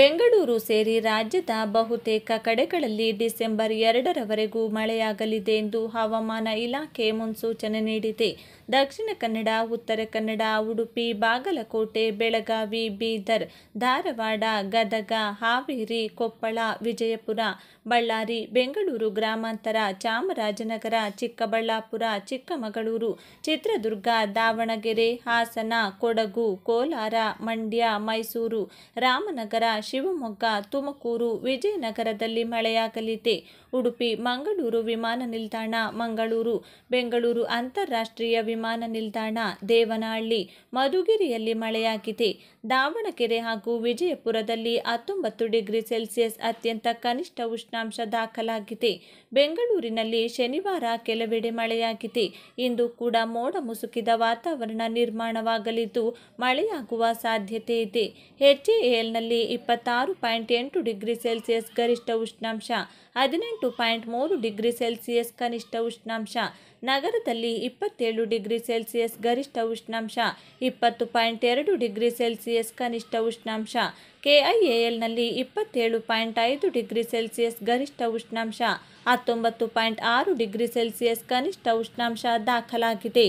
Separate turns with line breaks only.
ಬೆಂಗಳೂರು ಸೇರಿ ರಾಜ್ಯದ ಬಹುತೇಕ ಕಡೆಗಳಲ್ಲಿ ಡಿಸೆಂಬರ್ ಎರಡರವರೆಗೂ ಮಳೆಯಾಗಲಿದೆ ಎಂದು ಹವಾಮಾನ ಇಲಾಖೆ ಮುನ್ಸೂಚನೆ ನೀಡಿದೆ ದಕ್ಷಿಣ ಕನ್ನಡ ಉತ್ತರ ಕನ್ನಡ ಉಡುಪಿ ಬಾಗಲಕೋಟೆ ಬೆಳಗಾವಿ ಬೀದರ್ ಧಾರವಾಡ ಗದಗ ಹಾವೇರಿ ಕೊಪ್ಪಳ ವಿಜಯಪುರ ಬಳ್ಳಾರಿ ಬೆಂಗಳೂರು ಗ್ರಾಮಾಂತರ ಚಾಮರಾಜನಗರ ಚಿಕ್ಕಬಳ್ಳಾಪುರ ಚಿಕ್ಕಮಗಳೂರು ಚಿತ್ರದುರ್ಗ ದಾವಣಗೆರೆ ಹಾಸನ ಕೊಡಗು ಕೋಲಾರ ಮಂಡ್ಯ ಮೈಸೂರು ರಾಮನಗರ ಶಿವಮೊಗ್ಗ ತುಮಕೂರು ವಿಜಯನಗರದಲ್ಲಿ ಮಳೆಯಾಗಲಿದೆ ಉಡುಪಿ ಮಂಗಳೂರು ವಿಮಾನ ನಿಲ್ದಾಣ ಮಂಗಳೂರು ಬೆಂಗಳೂರು ಅಂತಾರಾಷ್ಟ್ರೀಯ ವಿಮಾನ ನಿಲ್ದಾಣ ದೇವನಹಳ್ಳಿ ಮಧುಗಿರಿಯಲ್ಲಿ ಮಳೆಯಾಗಿದೆ ದಾವಣಗೆರೆ ಹಾಗೂ ವಿಜಯಪುರದಲ್ಲಿ ಹತ್ತೊಂಬತ್ತು ಡಿಗ್ರಿ ಸೆಲ್ಸಿಯಸ್ ಅತ್ಯಂತ ಕನಿಷ್ಠ ಉಷ್ಣಾಂಶ ದಾಖಲಾಗಿದೆ ಬೆಂಗಳೂರಿನಲ್ಲಿ ಶನಿವಾರ ಕೆಲವೆಡೆ ಮಳೆಯಾಗಿದೆ ಇಂದು ಕೂಡ ಮೋಡ ಮುಸುಕಿದ ವಾತಾವರಣ ನಿರ್ಮಾಣವಾಗಲಿದ್ದು ಮಳೆಯಾಗುವ ಸಾಧ್ಯತೆ ಇದೆ ಎಚ್ಎಎಲ್ನಲ್ಲಿ ಇಪ್ಪತ್ತು ಇಪ್ಪತ್ತಾರು ಪಾಯಿಂಟ್ ಎಂಟು ಡಿಗ್ರಿ ಸೆಲ್ಸಿಯಸ್ ಗರಿಷ್ಠ ಉಷ್ಣಾಂಶ ಹದಿನೆಂಟು ಪಾಯಿಂಟ್ ಮೂರು ಡಿಗ್ರಿ ಸೆಲ್ಸಿಯಸ್ ಕನಿಷ್ಠ ಉಷ್ಣಾಂಶ ನಗರದಲ್ಲಿ ಇಪ್ಪತ್ತೇಳು ಡಿಗ್ರಿ ಸೆಲ್ಸಿಯಸ್ ಗರಿಷ್ಠ ಉಷ್ಣಾಂಶ ಇಪ್ಪತ್ತು ಪಾಯಿಂಟ್ ಎರಡು ಡಿಗ್ರಿ ಸೆಲ್ಸಿಯಸ್ ಕನಿಷ್ಠ ಉಷ್ಣಾಂಶ ಕೆಐಎಎಲ್ನಲ್ಲಿ ಇಪ್ಪತ್ತೇಳು ಪಾಯಿಂಟ್ ಐದು ಡಿಗ್ರಿ ಸೆಲ್ಸಿಯಸ್ ಗರಿಷ್ಠ ಉಷ್ಣಾಂಶ ಹತ್ತೊಂಬತ್ತು ಪಾಯಿಂಟ್ ಆರು ಡಿಗ್ರಿ ಸೆಲ್ಸಿಯಸ್ ಕನಿಷ್ಠ ಉಷ್ಣಾಂಶ ದಾಖಲಾಗಿದೆ